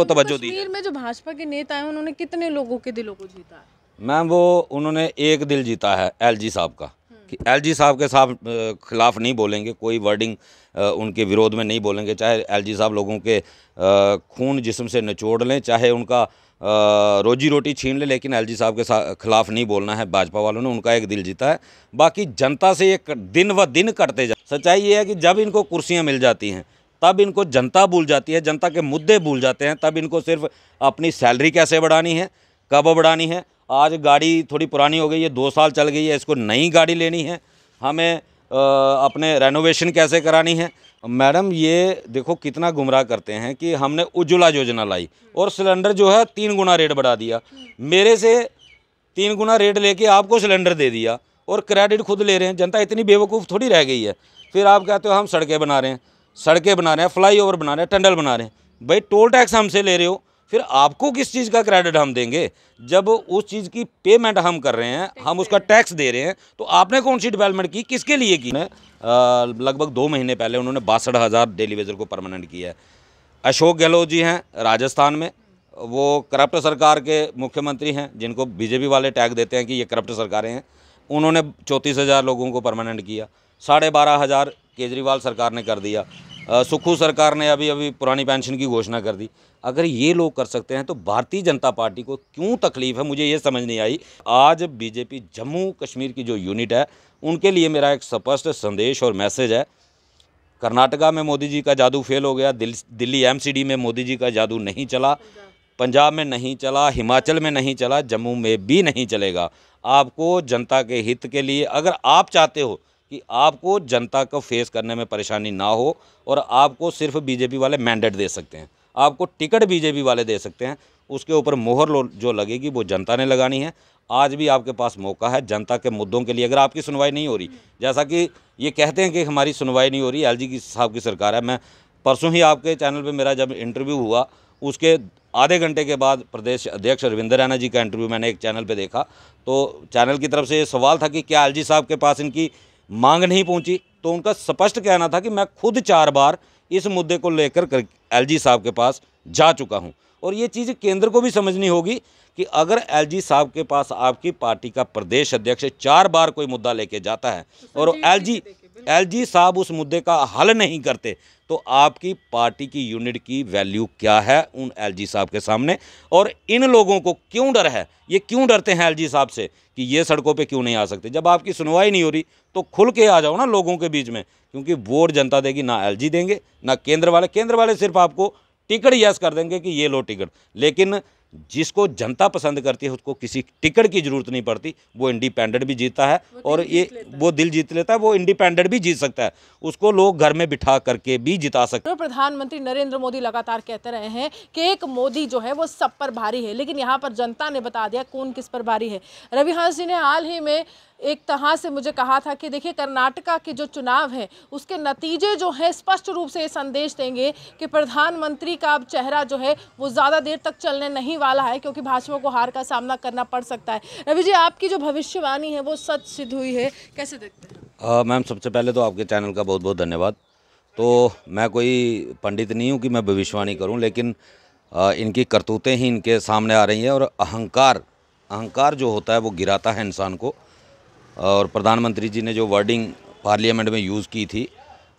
को तवज्जो दी कश्मीर में जो भाजपा के नेता हैं उन्होंने कितने लोगों के दिलों को जीता है मैम वो उन्होंने एक दिल जीता है एलजी साहब का कि एलजी साहब के साथ खिलाफ नहीं बोलेंगे कोई वर्डिंग उनके विरोध में नहीं बोलेंगे चाहे एलजी साहब लोगों के खून जिसम से निचोड़ लें चाहे उनका रोजी रोटी छीन लें लेकिन एलजी साहब के साथ खिलाफ नहीं बोलना है भाजपा वालों ने उनका एक दिल जीता है बाकी जनता से ये दिन व दिन करते जाए सच्चाई ये है कि जब इनको कुर्सियाँ मिल जाती हैं तब इनको जनता भूल जाती है जनता के मुद्दे भूल जाते हैं तब इनको सिर्फ अपनी सैलरी कैसे बढ़ानी है कब बढ़ानी है आज गाड़ी थोड़ी पुरानी हो गई है दो साल चल गई है इसको नई गाड़ी लेनी है हमें आ, अपने रेनोवेशन कैसे करानी है मैडम ये देखो कितना गुमराह करते हैं कि हमने उज्ज्वला योजना लाई और सिलेंडर जो है तीन गुना रेट बढ़ा दिया मेरे से तीन गुना रेट लेके आपको सिलेंडर दे दिया और क्रेडिट खुद ले रहे हैं जनता इतनी बेवकूफ़ थोड़ी रह गई है फिर आप कहते हो हम सड़कें बना रहे हैं सड़कें बना रहे हैं फ्लाईओवर बना रहे हैं टनल बना रहे हैं भाई टोल टैक्स हमसे ले रहे हो फिर आपको किस चीज़ का क्रेडिट हम देंगे जब उस चीज़ की पेमेंट हम कर रहे हैं हम उसका टैक्स दे रहे हैं तो आपने कौन सी डेवलपमेंट की किसके लिए की लगभग दो महीने पहले उन्होंने बासठ हज़ार डेली वेजर को परमानेंट किया है अशोक गहलोत जी हैं राजस्थान में वो करप्ट सरकार के मुख्यमंत्री हैं जिनको बीजेपी वाले टैग देते हैं कि ये करप्ट सरकारें हैं उन्होंने चौंतीस हज़ार लोगों को परमानेंट किया साढ़े बारह हज़ार केजरीवाल सरकार ने कर दिया सुखू सरकार ने अभी अभी पुरानी पेंशन की घोषणा कर दी अगर ये लोग कर सकते हैं तो भारतीय जनता पार्टी को क्यों तकलीफ है मुझे ये समझ नहीं आई आज बीजेपी जम्मू कश्मीर की जो यूनिट है उनके लिए मेरा एक स्पष्ट संदेश और मैसेज है कर्नाटका में मोदी जी का जादू फेल हो गया दिल, दिल्ली एम में मोदी जी का जादू नहीं चला पंजाब में नहीं चला हिमाचल में नहीं चला जम्मू में भी नहीं चलेगा आपको जनता के हित के लिए अगर आप चाहते हो कि आपको जनता को फेस करने में परेशानी ना हो और आपको सिर्फ बीजेपी वाले मैंडेट दे सकते हैं आपको टिकट बीजेपी वाले दे सकते हैं उसके ऊपर मोहर जो लगेगी वो जनता ने लगानी है आज भी आपके पास मौका है जनता के मुद्दों के लिए अगर आपकी सुनवाई नहीं हो रही जैसा कि ये कहते हैं कि हमारी सुनवाई नहीं हो रही एलजी की साहब की सरकार है मैं परसों ही आपके चैनल पे मेरा जब इंटरव्यू हुआ उसके आधे घंटे के बाद प्रदेश अध्यक्ष रविंदर रैना जी का इंटरव्यू मैंने एक चैनल पे देखा तो चैनल की तरफ से ये सवाल था कि क्या एल साहब के पास इनकी मांग नहीं पहुंची तो उनका स्पष्ट कहना था कि मैं खुद चार बार इस मुद्दे को लेकर एलजी साहब के पास जा चुका हूं और ये चीज़ केंद्र को भी समझनी होगी कि अगर एलजी साहब के पास आपकी पार्टी का प्रदेश अध्यक्ष चार बार कोई मुद्दा लेके जाता है तो और एल जी साहब उस मुद्दे का हल नहीं करते तो आपकी पार्टी की यूनिट की वैल्यू क्या है उन एलजी साहब के सामने और इन लोगों को क्यों डर है ये क्यों डरते हैं एलजी साहब से कि ये सड़कों पे क्यों नहीं आ सकते जब आपकी सुनवाई नहीं हो रही तो खुल के आ जाओ ना लोगों के बीच में क्योंकि वोट जनता देगी ना एल देंगे ना केंद्र वाले केंद्र वाले सिर्फ आपको टिकट यस कर देंगे कि ये लो टिकट लेकिन जिसको जनता पसंद करती है उसको किसी टिकट की जरूरत नहीं पड़ती वो इंडिपेंडेंट भी जीता है और ये वो दिल जीत लेता है वो इंडिपेंडेंट भी जीत सकता है उसको लोग घर में बिठा करके भी जिता सकते हैं तो प्रधानमंत्री नरेंद्र मोदी लगातार कहते रहे हैं कि एक मोदी जो है वो सब पर भारी है लेकिन यहाँ पर जनता ने बता दिया कौन किस पर भारी है रविहांस जी ने हाल ही में एक तरह से मुझे कहा था कि देखिए कर्नाटका के जो चुनाव हैं उसके नतीजे जो हैं स्पष्ट रूप से ये संदेश देंगे कि प्रधानमंत्री का अब चेहरा जो है वो ज़्यादा देर तक चलने नहीं वाला है क्योंकि भाजपा को हार का सामना करना पड़ सकता है रवि जी आपकी जो भविष्यवाणी है वो सच सिद्ध हुई है कैसे देखते हैं मैम सबसे पहले तो आपके चैनल का बहुत बहुत धन्यवाद तो मैं कोई पंडित नहीं हूँ कि मैं भविष्यवाणी करूँ लेकिन आ, इनकी करतूतें ही इनके सामने आ रही हैं और अहंकार अहंकार जो होता है वो गिराता है इंसान को और प्रधानमंत्री जी ने जो वर्डिंग पार्लियामेंट में यूज़ की थी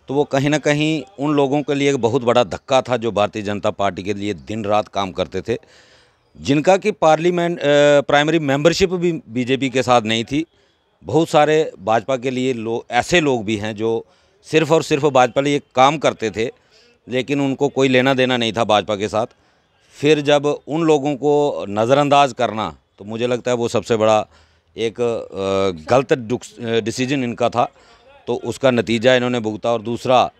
तो वो कहीं ना कहीं उन लोगों के लिए एक बहुत बड़ा धक्का था जो भारतीय जनता पार्टी के लिए दिन रात काम करते थे जिनका कि पार्लियामेंट प्राइमरी मेंबरशिप भी बीजेपी के साथ नहीं थी बहुत सारे भाजपा के लिए लो, ऐसे लोग भी हैं जो सिर्फ़ और सिर्फ भाजपा लिए काम करते थे लेकिन उनको कोई लेना देना नहीं था भाजपा के साथ फिर जब उन लोगों को नज़रअंदाज करना तो मुझे लगता है वो सबसे बड़ा एक गलत डिसीजन इनका था तो उसका नतीजा इन्होंने भुगता और दूसरा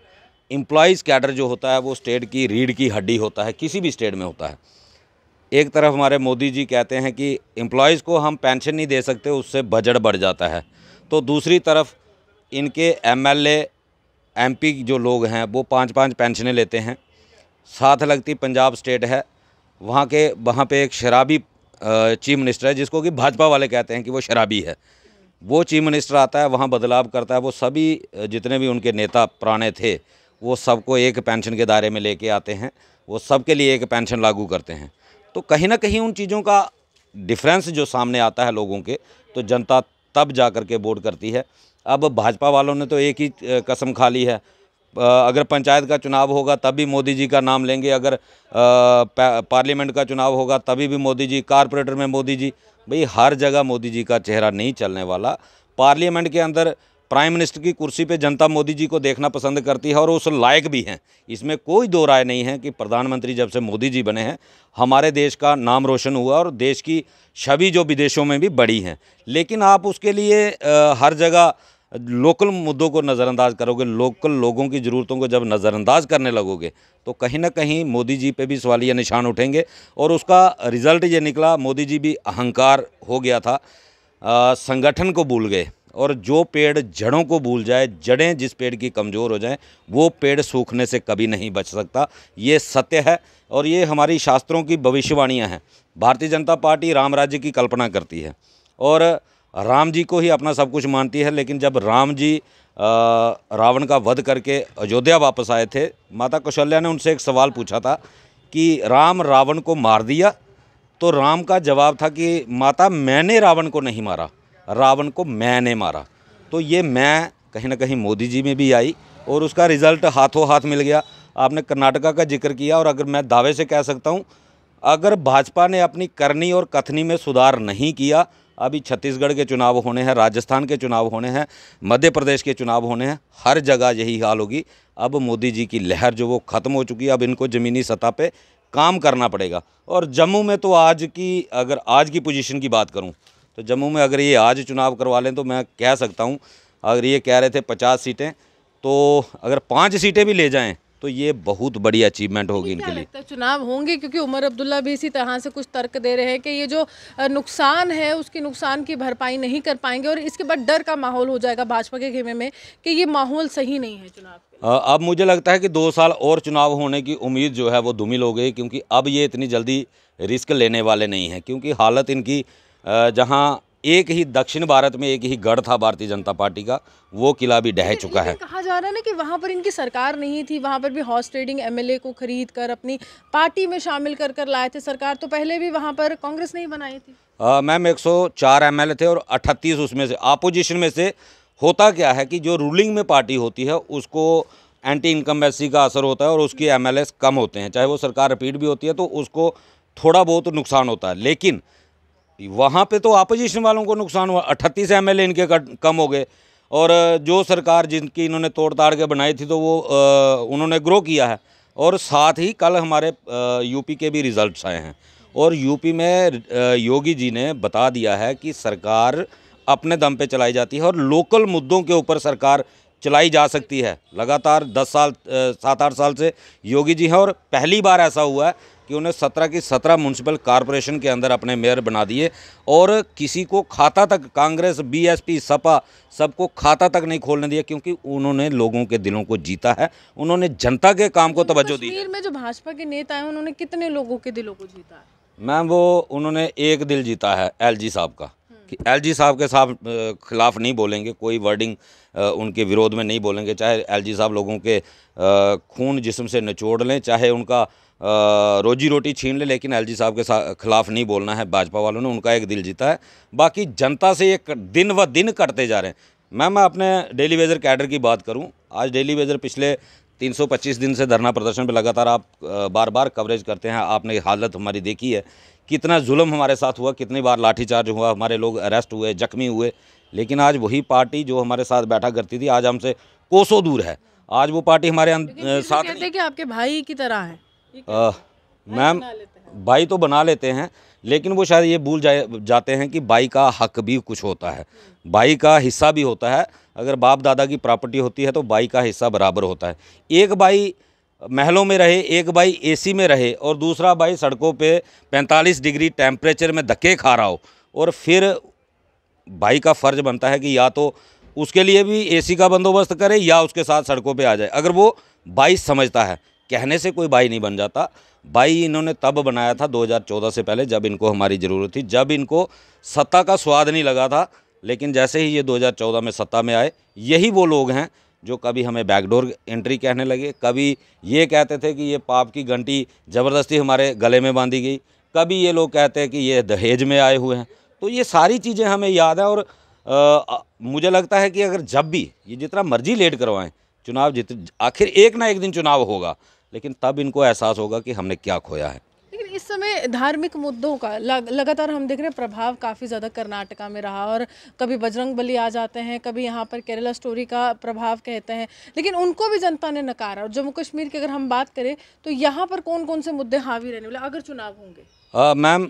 एम्प्लॉज़ कैडर जो होता है वो स्टेट की रीढ़ की हड्डी होता है किसी भी स्टेट में होता है एक तरफ हमारे मोदी जी कहते हैं कि एम्प्लॉयज़ को हम पेंशन नहीं दे सकते उससे बजट बढ़ जाता है तो दूसरी तरफ इनके एमएलए एमपी जो लोग हैं वो पाँच पाँच पेंशनें लेते हैं साथ लगती पंजाब स्टेट है वहाँ के वहाँ पे एक शराबी चीफ मिनिस्टर है जिसको कि भाजपा वाले कहते हैं कि वो शराबी है वो चीफ मिनिस्टर आता है वहाँ बदलाव करता है वो सभी जितने भी उनके नेता पुराने थे वो सबको एक पेंशन के दायरे में लेके आते हैं वो सबके लिए एक पेंशन लागू करते हैं तो कहीं ना कहीं उन चीज़ों का डिफरेंस जो सामने आता है लोगों के तो जनता तब जा कर के वोट करती है अब भाजपा वालों ने तो एक ही कसम खा ली है अगर पंचायत का चुनाव होगा तभी मोदी जी का नाम लेंगे अगर पार्लियामेंट का चुनाव होगा तभी भी मोदी जी कारपोरेटर में मोदी जी भाई हर जगह मोदी जी का चेहरा नहीं चलने वाला पार्लियामेंट के अंदर प्राइम मिनिस्टर की कुर्सी पे जनता मोदी जी को देखना पसंद करती है और उस लायक भी हैं इसमें कोई दो राय नहीं है कि प्रधानमंत्री जब से मोदी जी बने हैं हमारे देश का नाम रोशन हुआ और देश की छवि जो विदेशों में भी बड़ी हैं लेकिन आप उसके लिए आ, हर जगह लोकल मुद्दों को नज़रअंदाज करोगे लोकल लोगों की ज़रूरतों को जब नज़रअंदाज करने लगोगे तो कहीं ना कहीं मोदी जी पे भी सवालिया निशान उठेंगे और उसका रिज़ल्ट ये निकला मोदी जी भी अहंकार हो गया था संगठन को भूल गए और जो पेड़ जड़ों को भूल जाए जड़ें जिस पेड़ की कमज़ोर हो जाएं वो पेड़ सूखने से कभी नहीं बच सकता ये सत्य है और ये हमारी शास्त्रों की भविष्यवाणियाँ हैं भारतीय जनता पार्टी राम राज्य की कल्पना करती है और राम जी को ही अपना सब कुछ मानती है लेकिन जब राम जी रावण का वध करके अयोध्या वापस आए थे माता कौशल्या ने उनसे एक सवाल पूछा था कि राम रावण को मार दिया तो राम का जवाब था कि माता मैंने रावण को नहीं मारा रावण को मैंने मारा तो ये मैं कहीं ना कहीं मोदी जी में भी आई और उसका रिज़ल्ट हाथों हाथ मिल गया आपने कर्नाटका का जिक्र किया और अगर मैं दावे से कह सकता हूँ अगर भाजपा ने अपनी करनी और कथनी में सुधार नहीं किया अभी छत्तीसगढ़ के चुनाव होने हैं राजस्थान के चुनाव होने हैं मध्य प्रदेश के चुनाव होने हैं हर जगह यही हाल होगी अब मोदी जी की लहर जो वो ख़त्म हो चुकी है अब इनको ज़मीनी सतह पे काम करना पड़ेगा और जम्मू में तो आज की अगर आज की पोजीशन की बात करूँ तो जम्मू में अगर ये आज चुनाव करवा लें तो मैं कह सकता हूँ अगर ये कह रहे थे पचास सीटें तो अगर पाँच सीटें भी ले जाएँ तो ये बहुत बड़ी अचीवमेंट तो होगी इनके लिए चुनाव होंगे क्योंकि उमर अब्दुल्ला भी इसी तरह से कुछ तर्क दे रहे हैं कि ये जो नुकसान है उसके नुकसान की भरपाई नहीं कर पाएंगे और इसके बाद डर का माहौल हो जाएगा भाजपा के घेमे में कि ये माहौल सही नहीं है चुनाव अब मुझे लगता है कि दो साल और चुनाव होने की उम्मीद जो है वो धुमिल हो गई क्योंकि अब ये इतनी जल्दी रिस्क लेने वाले नहीं हैं क्योंकि हालत इनकी जहाँ एक ही दक्षिण भारत में एक ही गढ़ था भारतीय जनता पार्टी का वो किला भी डह चुका है कहा जा रहा है ना कि वहाँ पर इनकी सरकार नहीं थी वहाँ पर भी हॉर्स ट्रेडिंग एमएलए को खरीद कर अपनी पार्टी में शामिल कर कर लाए थे सरकार तो पहले भी वहाँ पर कांग्रेस नहीं बनाई थी मैम 104 एमएलए थे और अट्ठतीस उसमें से अपोजिशन में से होता क्या है कि जो रूलिंग में पार्टी होती है उसको एंटी इनकम्बेसी का असर होता है और उसकी एम कम होते हैं चाहे वो सरकार रिपीट भी होती है तो उसको थोड़ा बहुत नुकसान होता है लेकिन वहाँ पे तो अपोजिशन वालों को नुकसान हुआ अट्ठतीस एम इनके कम हो गए और जो सरकार जिनकी इन्होंने तोड़ ताड़ के बनाई थी तो वो उन्होंने ग्रो किया है और साथ ही कल हमारे यूपी के भी रिजल्ट्स आए हैं और यूपी में योगी जी ने बता दिया है कि सरकार अपने दम पे चलाई जाती है और लोकल मुद्दों के ऊपर सरकार चलाई जा सकती है लगातार दस साल सात आठ साल से योगी जी हैं और पहली बार ऐसा हुआ है कि उन्हें सत्रह की सत्रह म्यूनसिपल कॉरपोरेशन के अंदर अपने मेयर बना दिए और किसी को खाता तक कांग्रेस बीएसपी सपा सबको खाता तक नहीं खोलने दिया क्योंकि उन्होंने लोगों के दिलों को जीता है उन्होंने जनता के काम को तवज्जो दी में जो भाजपा के नेता है उन्होंने कितने लोगों के दिलों को जीता है मैम वो उन्होंने एक दिल जीता है एल साहब का कि एलजी साहब के साहब खिलाफ नहीं बोलेंगे कोई वर्डिंग उनके विरोध में नहीं बोलेंगे चाहे एलजी साहब लोगों के खून जिसम से निचोड़ लें चाहे उनका रोजी रोटी छीन लें लेकिन एलजी साहब के साथ खिलाफ नहीं बोलना है भाजपा वालों ने उनका एक दिल जीता है बाकी जनता से ये दिन व दिन कटते जा रहे हैं मैम मैं अपने डेली वेजर कैडर की बात करूँ आज डेली वेजर पिछले 325 दिन से धरना प्रदर्शन पर लगातार आप बार बार कवरेज करते हैं आपने हालत हमारी देखी है कितना जुल्म हमारे साथ हुआ कितनी बार लाठीचार्ज हुआ हमारे लोग अरेस्ट हुए जख्मी हुए लेकिन आज वही पार्टी जो हमारे साथ बैठा करती थी आज हमसे कोसों दूर है आज वो पार्टी हमारे साथ कहते कि आपके भाई की तरह है मैम भाई तो बना लेते हैं लेकिन वो शायद ये भूल जाए जाते हैं कि भाई का हक भी कुछ होता है भाई का हिस्सा भी होता है अगर बाप दादा की प्रॉपर्टी होती है तो भाई का हिस्सा बराबर होता है एक भाई महलों में रहे एक भाई एसी में रहे और दूसरा भाई सड़कों पे 45 डिग्री टेम्परेचर में धक्के खा रहा हो और फिर भाई का फ़र्ज बनता है कि या तो उसके लिए भी एसी का बंदोबस्त करे या उसके साथ सड़कों पे आ जाए अगर वो भाई समझता है कहने से कोई भाई नहीं बन जाता भाई इन्होंने तब बनाया था 2014 से पहले जब इनको हमारी ज़रूरत थी जब इनको सत्ता का स्वाद नहीं लगा था लेकिन जैसे ही ये 2014 में सत्ता में आए यही वो लोग हैं जो कभी हमें बैकडोर एंट्री कहने लगे कभी ये कहते थे कि ये पाप की घंटी ज़बरदस्ती हमारे गले में बांधी गई कभी ये लोग कहते हैं कि ये दहेज में आए हुए हैं तो ये सारी चीज़ें हमें याद है और आ, मुझे लगता है कि अगर जब भी ये जितना मर्जी लेट करवाएं चुनाव जित आखिर एक ना एक दिन चुनाव होगा लेकिन तब इनको एहसास होगा कि हमने क्या खोया है इस समय धार्मिक मुद्दों का लग, लगातार हम देख रहे हैं प्रभाव काफ़ी ज़्यादा कर्नाटका में रहा और कभी बजरंग बली आ जाते हैं कभी यहाँ पर केरला स्टोरी का प्रभाव कहते हैं लेकिन उनको भी जनता ने नकारा और जम्मू कश्मीर की अगर हम बात करें तो यहाँ पर कौन कौन से मुद्दे हावी रहने वाले अगर चुनाव होंगे मैम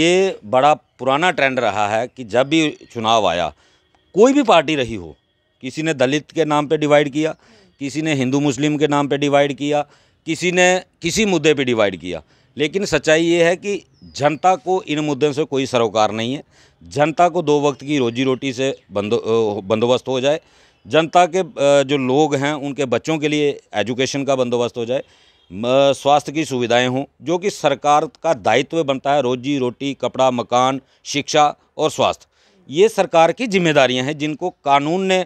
ये बड़ा पुराना ट्रेंड रहा है कि जब भी चुनाव आया कोई भी पार्टी रही हो किसी ने दलित के नाम पर डिवाइड किया किसी ने हिंदू मुस्लिम के नाम पर डिवाइड किया किसी ने किसी मुद्दे पे डिवाइड किया लेकिन सच्चाई ये है कि जनता को इन मुद्दों से कोई सरोकार नहीं है जनता को दो वक्त की रोजी रोटी से बंदो बंदोबस्त हो जाए जनता के जो लोग हैं उनके बच्चों के लिए एजुकेशन का बंदोबस्त हो जाए स्वास्थ्य की सुविधाएं हों जो कि सरकार का दायित्व बनता है रोजी रोटी कपड़ा मकान शिक्षा और स्वास्थ्य ये सरकार की जिम्मेदारियां हैं जिनको कानून ने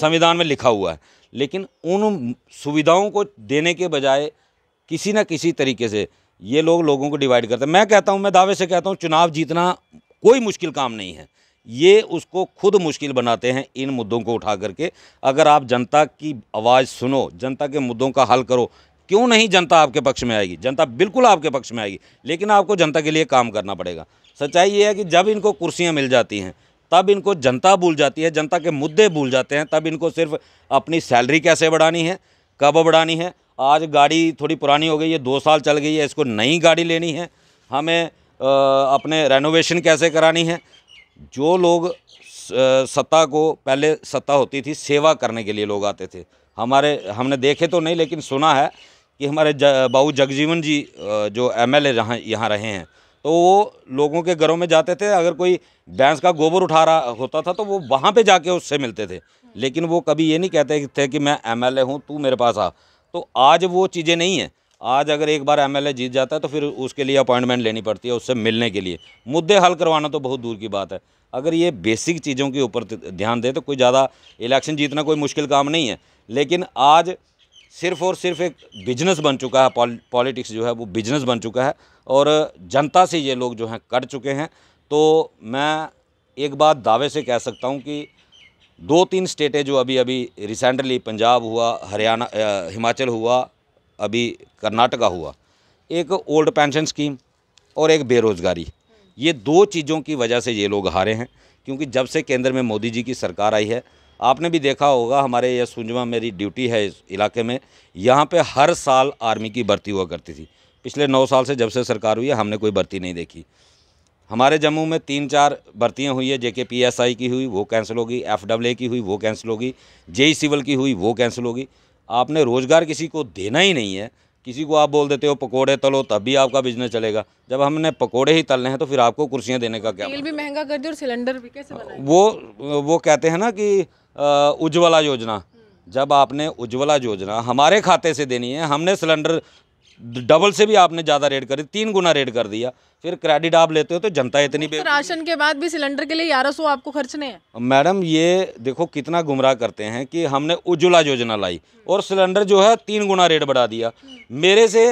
संविधान में लिखा हुआ है लेकिन उन सुविधाओं को देने के बजाय किसी न किसी तरीके से ये लोग लोगों को डिवाइड करते हैं मैं कहता हूँ मैं दावे से कहता हूँ चुनाव जीतना कोई मुश्किल काम नहीं है ये उसको खुद मुश्किल बनाते हैं इन मुद्दों को उठा करके अगर आप जनता की आवाज़ सुनो जनता के मुद्दों का हल करो क्यों नहीं जनता आपके पक्ष में आएगी जनता बिल्कुल आपके पक्ष में आएगी लेकिन आपको जनता के लिए काम करना पड़ेगा सच्चाई ये है कि जब इनको कुर्सियाँ मिल जाती हैं तब इनको जनता भूल जाती है जनता के मुद्दे भूल जाते हैं तब इनको सिर्फ अपनी सैलरी कैसे बढ़ानी है कब बढ़ानी है आज गाड़ी थोड़ी पुरानी हो गई है दो साल चल गई है इसको नई गाड़ी लेनी है हमें अपने रेनोवेशन कैसे करानी है जो लोग सत्ता को पहले सत्ता होती थी सेवा करने के लिए लोग आते थे हमारे हमने देखे तो नहीं लेकिन सुना है कि हमारे ज बाबू जगजीवन जी जो एम एल यहाँ रहे हैं तो वो लोगों के घरों में जाते थे अगर कोई भैंस का गोबर उठा रहा होता था तो वो वहाँ पे जाके उससे मिलते थे लेकिन वो कभी ये नहीं कहते थे कि मैं एमएलए हूँ तू मेरे पास आ तो आज वो चीज़ें नहीं हैं आज अगर एक बार एमएलए जीत जाता है तो फिर उसके लिए अपॉइंटमेंट लेनी पड़ती है उससे मिलने के लिए मुद्दे हल करवाना तो बहुत दूर की बात है अगर ये बेसिक चीज़ों के ऊपर ध्यान दे तो कोई ज़्यादा इलेक्शन जीतना कोई मुश्किल काम नहीं है लेकिन आज सिर्फ और सिर्फ एक बिजनेस बन चुका है पॉलिटिक्स जो है वो बिजनेस बन चुका है और जनता से ये लोग जो हैं कर चुके हैं तो मैं एक बात दावे से कह सकता हूँ कि दो तीन स्टेटें जो अभी अभी रिसेंटली पंजाब हुआ हरियाणा हिमाचल हुआ अभी कर्नाटका हुआ एक ओल्ड पेंशन स्कीम और एक बेरोज़गारी ये दो चीज़ों की वजह से ये लोग हारे हैं क्योंकि जब से केंद्र में मोदी जी की सरकार आई है आपने भी देखा होगा हमारे यह सुंजमा मेरी ड्यूटी है इस इलाके में यहाँ पे हर साल आर्मी की भर्ती हुआ करती थी पिछले नौ साल से जब से सरकार हुई है हमने कोई भर्ती नहीं देखी हमारे जम्मू में तीन चार भर्तियाँ हुई है जेके पीएसआई की हुई वो कैंसिल होगी एफ की हुई वो कैंसिल होगी जेई सिविल की हुई वो कैंसिल होगी आपने रोज़गार किसी को देना ही नहीं है किसी को आप बोल देते हो पकोड़े तलो तब भी आपका बिजनेस चलेगा जब हमने पकोड़े ही तलने हैं तो फिर आपको कुर्सियाँ देने का क्या तेल भी मतलब? महंगा कर दिया और सिलेंडर भी कैसे वो वो कहते हैं ना कि उज्ज्वला योजना जब आपने उज्ज्वला योजना हमारे खाते से देनी है हमने सिलेंडर डबल से भी आपने ज़्यादा रेट करी तीन गुना रेट कर दिया फिर क्रेडिट आप लेते हो तो जनता इतनी तो राशन के बाद भी सिलेंडर के लिए ग्यारह सौ आपको खर्चने हैं मैडम ये देखो कितना गुमराह करते हैं कि हमने उज्ज्वला योजना लाई और सिलेंडर जो है तीन गुना रेट बढ़ा दिया मेरे से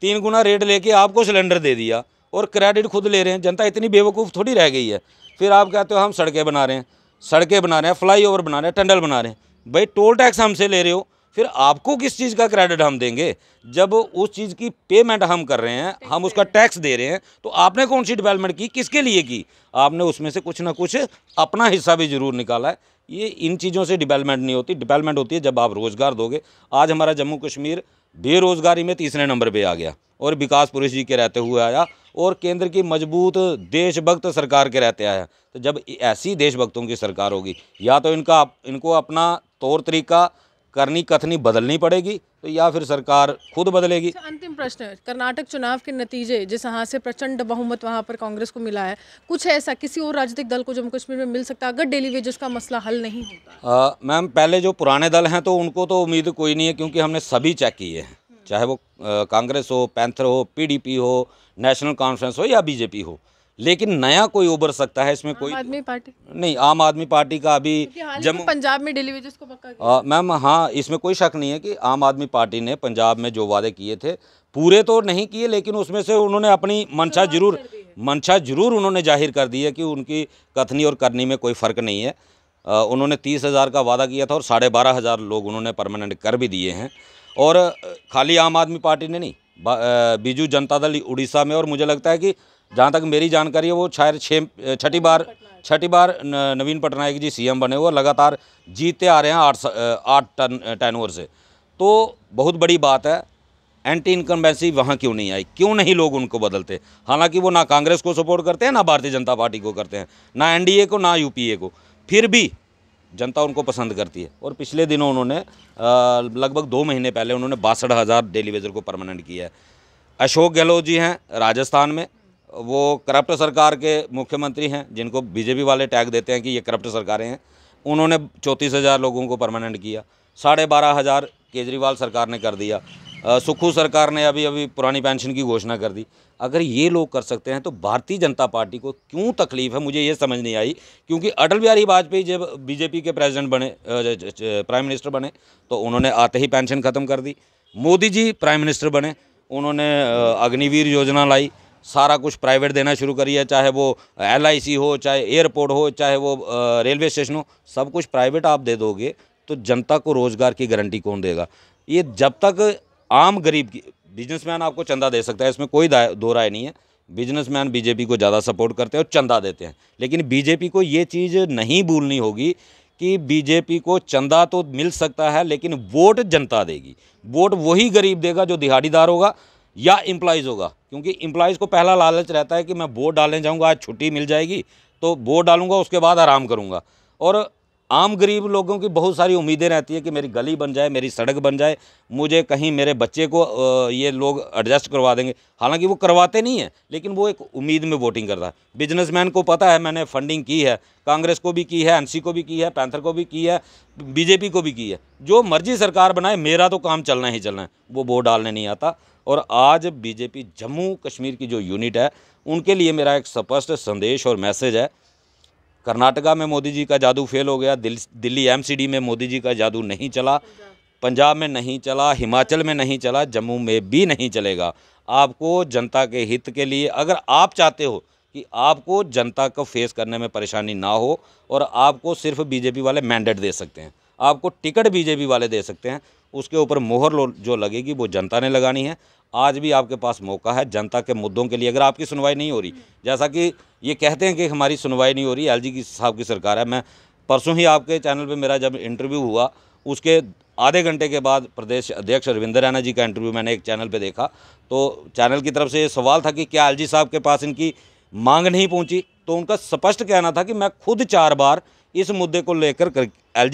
तीन गुना रेट लेके आपको सिलेंडर दे दिया और क्रेडिट खुद ले रहे हैं जनता इतनी बेवकूफ़ थोड़ी रह गई है फिर आप कहते हो हम सड़कें बना रहे हैं सड़कें बना रहे हैं ओवर बना रहे हैं टंडल बना रहे हैं भाई टोल टैक्स हमसे ले रहे हो फिर आपको किस चीज़ का क्रेडिट हम देंगे जब उस चीज़ की पेमेंट हम कर रहे हैं हम उसका टैक्स दे रहे हैं तो आपने कौन सी डेवलपमेंट की किसके लिए की आपने उसमें से कुछ ना कुछ अपना हिस्सा भी ज़रूर निकाला है ये इन चीज़ों से डेवलपमेंट नहीं होती डेवलपमेंट होती है जब आप रोज़गार दोगे आज हमारा जम्मू कश्मीर बेरोज़गारी में तीसरे नंबर पर आ गया और विकास पुरुष जी के रहते हुए आया और केंद्र की मजबूत देशभक्त सरकार के रहते आया तो जब ऐसी देशभक्तों की सरकार होगी या तो इनका इनको अपना तौर तरीका करनी कथनी बदलनी पड़ेगी तो या फिर सरकार खुद बदलेगी अच्छा, अंतिम प्रश्न कर्नाटक चुनाव के नतीजे जिस हाँ से प्रचंड बहुमत वहाँ पर कांग्रेस को मिला है कुछ ऐसा किसी और राजनीतिक दल को जम्मू कश्मीर में मिल सकता है अगर डेली वेजेस का मसला हल नहीं होता मैम पहले जो पुराने दल हैं तो उनको तो उम्मीद कोई नहीं है क्योंकि हमने सभी चेक किए हैं हम्म। चाहे वो कांग्रेस हो पैंथर हो पी हो नेशनल कॉन्फ्रेंस हो या बीजेपी हो लेकिन नया कोई उभर सकता है इसमें कोई आदमी पार्टी नहीं आम आदमी पार्टी का अभी जम्मू पंजाब में डिलीवरी जिसको पक्का मैम हाँ इसमें कोई शक नहीं है कि आम आदमी पार्टी ने पंजाब में जो वादे किए थे पूरे तो नहीं किए लेकिन उसमें से उन्होंने अपनी मंशा जरूर मंशा जरूर उन्होंने जाहिर कर दी है कि उनकी कथनी और करनी में कोई फ़र्क नहीं है उन्होंने तीस हज़ार का वादा किया था और साढ़े बारह हज़ार लोग उन्होंने परमानेंट कर भी दिए हैं और खाली आम आदमी पार्टी ने नहीं बीजू जनता दल उड़ीसा में और मुझे लगता है कि जहाँ तक मेरी जानकारी है वो शायद छः छठी बार छठी बार नवीन पटनायक जी सीएम बने हुए लगातार जीते आ रहे हैं आठ आठ टन टेन ओवर से तो बहुत बड़ी बात है एंटी इनकम्बेंसी वहाँ क्यों नहीं आई क्यों नहीं लोग उनको बदलते हालांकि वो ना कांग्रेस को सपोर्ट करते हैं ना भारतीय जनता पार्टी को करते हैं ना एनडीए को ना यूपीए को फिर भी जनता उनको पसंद करती है और पिछले दिनों उन्होंने लगभग दो महीने पहले उन्होंने बासठ हज़ार वेजर को परमानेंट किया है अशोक गहलोत जी हैं राजस्थान में वो करप्ट सरकार के मुख्यमंत्री हैं जिनको बीजेपी वाले टैग देते हैं कि ये करप्ट सरकारें हैं उन्होंने चौंतीस हज़ार लोगों को परमानेंट किया साढ़े बारह हज़ार केजरीवाल सरकार ने कर दिया सुखू सरकार ने अभी अभी पुरानी पेंशन की घोषणा कर दी अगर ये लोग कर सकते हैं तो भारतीय जनता पार्टी को क्यों तकलीफ है मुझे ये समझ नहीं आई क्योंकि अटल बिहारी वाजपेयी जब बीजेपी के प्रेसिडेंट बने प्राइम मिनिस्टर बने तो उन्होंने आते ही पेंशन ख़त्म कर दी मोदी जी प्राइम मिनिस्टर बने उन्होंने अग्निवीर योजना लाई सारा कुछ प्राइवेट देना शुरू करी है चाहे वो एल हो चाहे एयरपोर्ट हो चाहे वो रेलवे स्टेशन हो सब कुछ प्राइवेट आप दे दोगे तो जनता को रोज़गार की गारंटी कौन देगा ये जब तक आम गरीब की बिजनेसमैन आपको चंदा दे सकता है इसमें कोई दो राय नहीं है बिजनेसमैन बीजेपी को ज़्यादा सपोर्ट करते हैं और चंदा देते हैं लेकिन बीजेपी को ये चीज़ नहीं भूलनी होगी कि बीजेपी को चंदा तो मिल सकता है लेकिन वोट जनता देगी वोट वही गरीब देगा जो दिहाड़ीदार होगा या एम्प्लॉयज़ होगा क्योंकि एम्प्लॉयज़ को पहला लालच रहता है कि मैं बोर्ड डालने जाऊँगा आज छुट्टी मिल जाएगी तो बोर्ड डालूंगा उसके बाद आराम करूँगा और आम गरीब लोगों की बहुत सारी उम्मीदें रहती है कि मेरी गली बन जाए मेरी सड़क बन जाए मुझे कहीं मेरे बच्चे को ये लोग एडजस्ट करवा देंगे हालांकि वो करवाते नहीं हैं लेकिन वो एक उम्मीद में वोटिंग करता है बिजनेसमैन को पता है मैंने फंडिंग की है कांग्रेस को भी की है एनसी को भी की है पैंथर को भी की है बीजेपी को भी की है जो मर्जी सरकार बनाए मेरा तो काम चलना ही चलना है वो वोट डालने नहीं आता और आज बीजेपी जम्मू कश्मीर की जो यूनिट है उनके लिए मेरा एक स्पष्ट संदेश और मैसेज है कर्नाटका में मोदी जी का जादू फेल हो गया दिल, दिल्ली एमसीडी में मोदी जी का जादू नहीं चला पंजाब में नहीं चला हिमाचल में नहीं चला जम्मू में भी नहीं चलेगा आपको जनता के हित के लिए अगर आप चाहते हो कि आपको जनता को फेस करने में परेशानी ना हो और आपको सिर्फ बीजेपी वाले मैंडेट दे सकते हैं आपको टिकट बीजेपी वाले दे सकते हैं उसके ऊपर मोहर जो लगेगी वो जनता ने लगानी है आज भी आपके पास मौका है जनता के मुद्दों के लिए अगर आपकी सुनवाई नहीं हो रही जैसा कि ये कहते हैं कि हमारी सुनवाई नहीं हो रही एलजी की साहब की सरकार है मैं परसों ही आपके चैनल पे मेरा जब इंटरव्यू हुआ उसके आधे घंटे के बाद प्रदेश अध्यक्ष रविंदर रैना जी का इंटरव्यू मैंने एक चैनल पे देखा तो चैनल की तरफ से ये सवाल था कि क्या जी साहब के पास इनकी मांग नहीं पहुंची तो उनका स्पष्ट कहना था कि मैं खुद चार बार इस मुद्दे को लेकर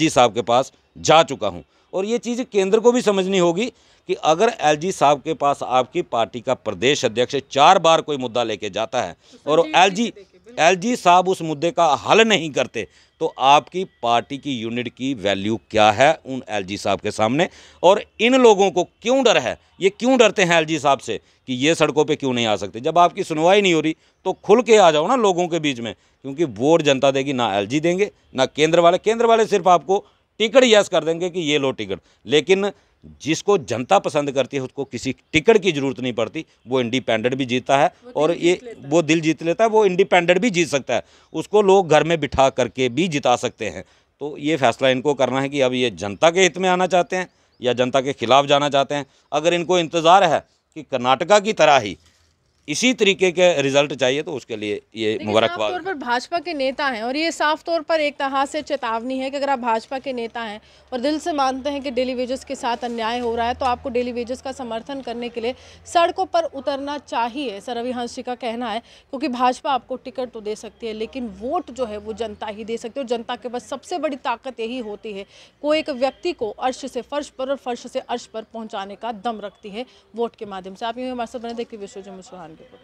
जी साहब के पास जा चुका हूँ और ये चीज़ केंद्र को भी समझनी होगी कि अगर एलजी साहब के पास आपकी पार्टी का प्रदेश अध्यक्ष चार बार कोई मुद्दा लेके जाता है तो और एलजी एलजी साहब उस मुद्दे का हल नहीं करते तो आपकी पार्टी की यूनिट की वैल्यू क्या है उन एलजी साहब के सामने और इन लोगों को क्यों डर है ये क्यों डरते हैं एलजी साहब से कि ये सड़कों पे क्यों नहीं आ सकते जब आपकी सुनवाई नहीं हो रही तो खुल के आ जाओ ना लोगों के बीच में क्योंकि वोट जनता देगी ना एलजी देंगे ना केंद्र वाले केंद्र वाले सिर्फ आपको टिकट यस कर देंगे कि ये लो टिकट लेकिन जिसको जनता पसंद करती है उसको किसी टिकट की जरूरत नहीं पड़ती वो इंडिपेंडेंट भी जीता है और ये वो दिल जीत लेता है वो इंडिपेंडेंट भी जीत सकता है उसको लोग घर में बिठा करके भी जिता सकते हैं तो ये फैसला इनको करना है कि अब ये जनता के हित में आना चाहते हैं या जनता के खिलाफ जाना चाहते हैं अगर इनको इंतज़ार है कि कर्नाटका की तरह ही इसी तरीके के रिजल्ट चाहिए तो उसके लिए ये मुबारकबाद तौर पर भाजपा के नेता हैं और ये साफ तौर पर एक तरह से चेतावनी है कि अगर आप भाजपा के नेता हैं और दिल से मानते हैं कि डेली वेजेस के साथ अन्याय हो रहा है तो आपको डेली वेजेस का समर्थन करने के लिए सड़कों पर उतरना चाहिए सर हंस जी का कहना है क्योंकि भाजपा आपको टिकट तो दे सकती है लेकिन वोट जो है वो जनता ही दे सकती है और जनता के पास सबसे बड़ी ताकत यही होती है कोई एक व्यक्ति को अर्श से फर्श पर और फर्श से अर्श पर पहुँचाने का दम रखती है वोट के माध्यम से आप यूँ हमारे साथ बने देखिए विश्वजी मुसुहानी শান্তিপুর